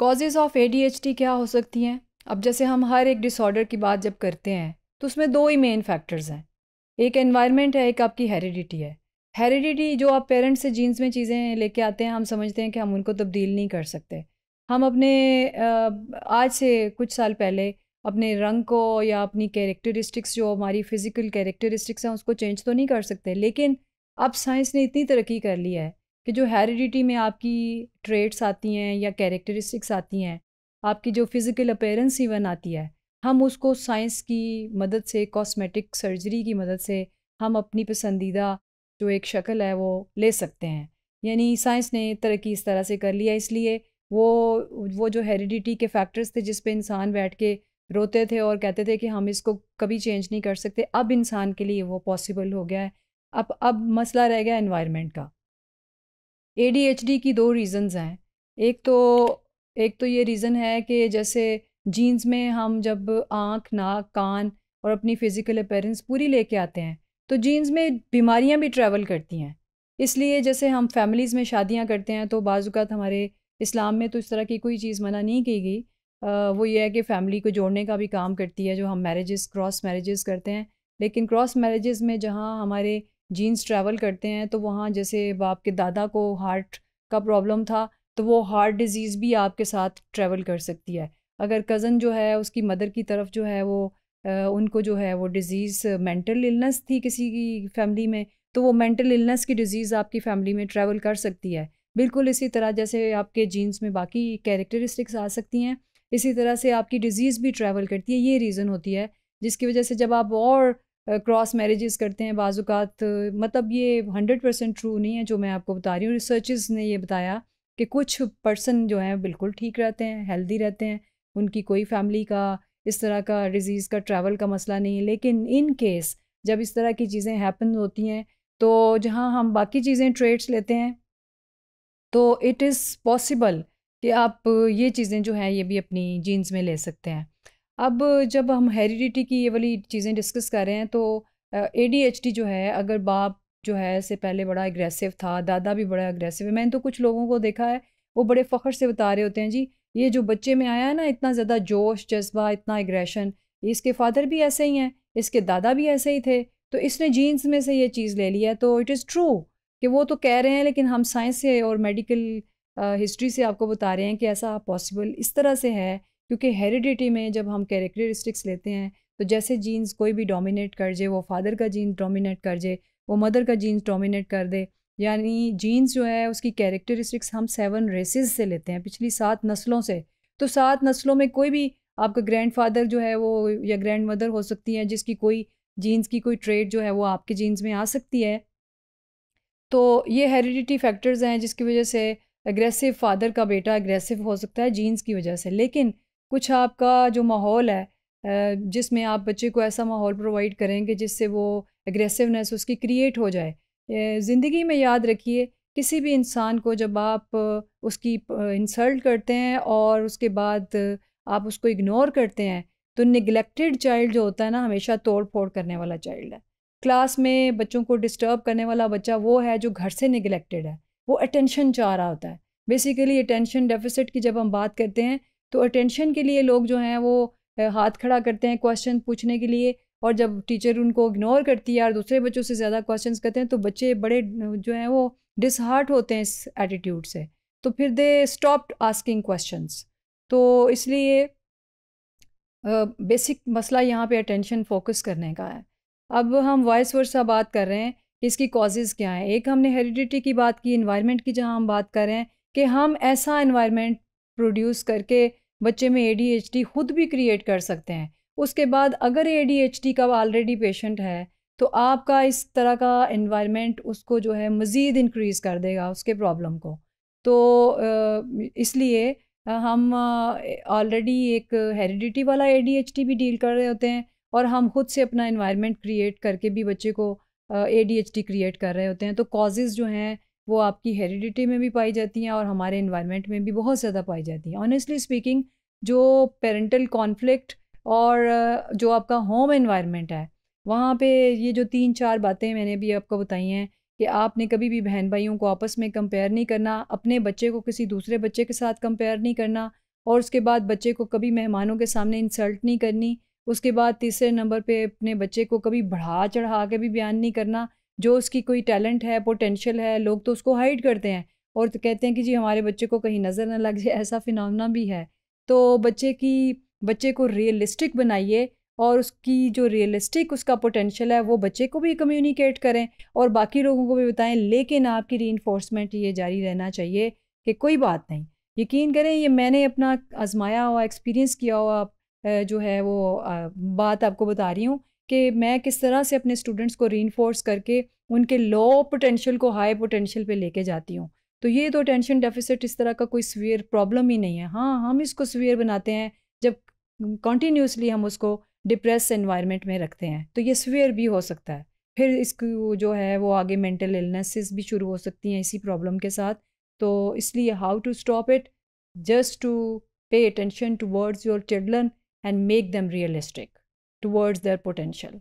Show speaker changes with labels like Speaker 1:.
Speaker 1: Causes of ए क्या हो सकती हैं अब जैसे हम हर एक डिसऑर्डर की बात जब करते हैं तो उसमें दो ही मेन फैक्टर्स हैं एक एनवायरनमेंट है एक आपकी हेरिडिटी है हेरिडिटी जो आप पेरेंट्स से जीन्स में चीज़ें लेके आते हैं हम समझते हैं कि हम उनको तब्दील नहीं कर सकते हम अपने आज से कुछ साल पहले अपने रंग को या अपनी कैरेक्टरिस्टिक्स जो हमारी फ़िज़िकल कैरेक्टरिस्टिक्स हैं उसको चेंज तो नहीं कर सकते लेकिन अब साइंस ने इतनी तरक्की कर ली है कि जो हेरिडिटी में आपकी ट्रेड्स आती हैं या कैरेक्टरिस्टिक्स आती हैं आपकी जो फिज़िकल अपेयरेंस इवन आती है हम उसको साइंस की मदद से कॉस्मेटिक सर्जरी की मदद से हम अपनी पसंदीदा जो एक शक्ल है वो ले सकते हैं यानी साइंस ने तरक्की इस तरह से कर लिया इसलिए वो वो जो हेरिडिटी के फैक्टर्स थे जिस पे इंसान बैठ के रोते थे और कहते थे कि हम इसको कभी चेंज नहीं कर सकते अब इंसान के लिए वो पॉसिबल हो गया है अब अब मसला रह गया इन्वायरमेंट का ए की दो रीज़न्स हैं एक तो एक तो ये रीज़न है कि जैसे जीन्स में हम जब आँख नाक कान और अपनी फ़िज़िकल अपेरेंस पूरी लेके आते हैं तो जीन्स में बीमारियाँ भी ट्रैवल करती हैं इसलिए जैसे हम फैमिलीज़ में शादियाँ करते हैं तो बाज़ात हमारे इस्लाम में तो इस तरह की कोई चीज़ मना नहीं की गई वो ये है कि फ़ैमिली को जोड़ने का भी काम करती है जो हम मैरिज़ क्रॉस मैरिज़ करते हैं लेकिन क्रॉस मैरिज़ में जहाँ हमारे जीन्स ट्रैवल करते हैं तो वहाँ जैसे बाप के दादा को हार्ट का प्रॉब्लम था तो वो हार्ट डिज़ीज़ भी आपके साथ ट्रैवल कर सकती है अगर कज़न जो है उसकी मदर की तरफ जो है वो उनको जो है वो डिज़ीज़ मेंटल इलनेस थी किसी की फैमिली में तो वो मेंटल इलनेस की डिज़ीज़ आपकी फ़ैमिली में ट्रैवल कर सकती है बिल्कुल इसी तरह जैसे आपके जीन्स में बाकी कैरेक्टरिस्टिक्स आ सकती हैं इसी तरह से आपकी डिज़ीज़ भी ट्रैवल करती है ये रीज़न होती है जिसकी वजह से जब आप और क्रॉस मैरिजेस करते हैं बाजुकात मतलब ये हंड्रेड परसेंट ट्रू नहीं है जो मैं आपको बता रही हूँ रिसर्चेस ने ये बताया कि कुछ पर्सन जो हैं बिल्कुल ठीक रहते हैं हेल्दी रहते हैं उनकी कोई फैमिली का इस तरह का डिज़ीज़ का ट्रैवल का मसला नहीं है लेकिन इन केस जब इस तरह की चीज़ें हैपन होती हैं तो जहाँ हम बाकी चीज़ें ट्रेड्स लेते हैं तो इट इज़ पॉसिबल कि आप ये चीज़ें जो हैं ये भी अपनी जीन्स में ले सकते हैं अब जब हम हेरिडिटी की ये वाली चीज़ें डिस्कस कर रहे हैं तो ए डी एच डी जो है अगर बाप जो है से पहले बड़ा एग्रेसिव था दादा भी बड़ा एग्रेसिव है मैंने तो कुछ लोगों को देखा है वो बड़े फ़ख्र से बता रहे होते हैं जी ये जो बच्चे में आया है ना इतना ज़्यादा जोश जज्बा इतना एग्रेशन इसके फादर भी ऐसे ही हैं इसके दादा भी ऐसे ही थे तो इसने जीन्स में से ये चीज़ ले लिया तो इट इज़ ट्रू कि वो तो कह रहे हैं लेकिन हम साइंस से और मेडिकल हिस्ट्री से आपको बता रहे हैं कि ऐसा पॉसिबल इस तरह से है क्योंकि हेरिडिटी में जब हम कैरेक्टरिस्टिक्स लेते हैं तो जैसे जीन्स कोई भी डोमिनेट कर जे वो फादर का जीन्स डोमिनेट कर जे वो मदर का जीन्स डोमिनेट कर दे यानी जीन्स जो है उसकी कैरेक्टरिस्टिक्स हम सेवन रेसेस से लेते हैं पिछली सात नस्लों से तो सात नस्लों में कोई भी आपका ग्रैंडफादर जो है वो या ग्रैंड मदर हो सकती हैं जिसकी कोई जीन्स की कोई ट्रेड जो है वो आपके जीन्स में आ सकती है तो ये हेरिडिटी फैक्टर्स हैं जिसकी वजह से एग्रेसिव फादर का बेटा एग्रेसिव हो सकता है जीन्स की वजह से लेकिन कुछ आपका जो माहौल है जिसमें आप बच्चे को ऐसा माहौल प्रोवाइड करेंगे जिससे वो एग्रेसिवनेस उसकी क्रिएट हो जाए ज़िंदगी में याद रखिए किसी भी इंसान को जब आप उसकी इंसल्ट करते हैं और उसके बाद आप उसको इग्नोर करते हैं तो निगलेक्टेड चाइल्ड जो होता है ना हमेशा तोड़ फोड़ करने वाला चाइल्ड है क्लास में बच्चों को डिस्टर्ब करने वाला बच्चा वो है जो घर से निगलेक्टेड है वो अटेंशन चाह रहा होता है बेसिकली अटेंशन डेफिसिट की जब हम बात करते हैं तो अटेंशन के लिए लोग जो हैं वो हाथ खड़ा करते हैं क्वेश्चन पूछने के लिए और जब टीचर उनको इग्नोर करती है और दूसरे बच्चों से ज़्यादा क्वेश्चंस करते हैं तो बच्चे बड़े जो हैं वो डिसहार्ट होते हैं इस एटीट्यूड से तो फिर दे स्टॉप्ड आस्किंग क्वेश्चंस तो इसलिए बेसिक मसला यहाँ पे अटेंशन फोकस करने का है अब हम वॉइस वर्सा बात कर रहे हैं कि इसकी कॉजेज़ क्या हैं एक हमने हेरिडिटी की बात की इन्वायरमेंट की जहाँ हम बात कर रहे हैं कि हम ऐसा इन्वायरमेंट प्रोड्यूस करके बच्चे में ए खुद भी क्रिएट कर सकते हैं उसके बाद अगर ए का ऑलरेडी पेशेंट है तो आपका इस तरह का इन्वायरमेंट उसको जो है मज़ीद इनक्रीज़ कर देगा उसके प्रॉब्लम को तो इसलिए हम ऑलरेडी एक हेरिडिटी वाला ए भी डील कर रहे होते हैं और हम खुद से अपना इन्वायरमेंट क्रिएट करके भी बच्चे को ए क्रिएट कर रहे होते हैं तो कॉजेज़ जो हैं वो आपकी हेरिडिटी में भी पाई जाती हैं और हमारे इन्वायरमेंट में भी बहुत ज़्यादा पाई जाती हैं ऑनेस्टली स्पीकिंग जो पेरेंटल कॉन्फ्लिक्ट और जो आपका होम इन्वायरमेंट है वहाँ पे ये जो तीन चार बातें मैंने भी आपको बताई हैं कि आपने कभी भी बहन भाइयों को आपस में कंपेयर नहीं करना अपने बच्चे को किसी दूसरे बच्चे के साथ कंपेयर नहीं करना और उसके बाद बच्चे को कभी मेहमानों के सामने इंसल्ट नहीं करनी उसके बाद तीसरे नंबर पे अपने बच्चे को कभी बढ़ा चढ़ा के भी बयान नहीं करना जो उसकी कोई टैलेंट है पोटेंशियल है लोग तो उसको हाइड करते हैं और तो कहते हैं कि जी हमारे बच्चे को कहीं नज़र ना लग जाए ऐसा फिनमना भी है तो बच्चे की बच्चे को रियलिस्टिक बनाइए और उसकी जो रियलिस्टिक उसका पोटेंशियल है वो बच्चे को भी कम्युनिकेट करें और बाकी लोगों को भी बताएं लेकिन आपकी री ये जारी रहना चाहिए कि कोई बात नहीं यकीन करें ये मैंने अपना आजमाया हुआ एक्सपीरियंस किया हुआ जो है वो बात आपको बता रही हूँ कि मैं किस तरह से अपने स्टूडेंट्स को री करके उनके लो पोटेंशियल को हाई पोटेंशियल पे लेके जाती हूँ तो ये तो टेंशन डेफिसिट इस तरह का कोई स्वीयर प्रॉब्लम ही नहीं है हाँ हम इसको स्वीयर बनाते हैं जब कंटिन्यूसली हम उसको डिप्रेस एनवायरनमेंट में रखते हैं तो ये स्वीयर भी हो सकता है फिर इसको जो है वो आगे मेंटल इलनेसेस भी शुरू हो सकती हैं इसी प्रॉब्लम के साथ तो इसलिए how to stop it just to pay attention to words your children and make them realistic towards their potential.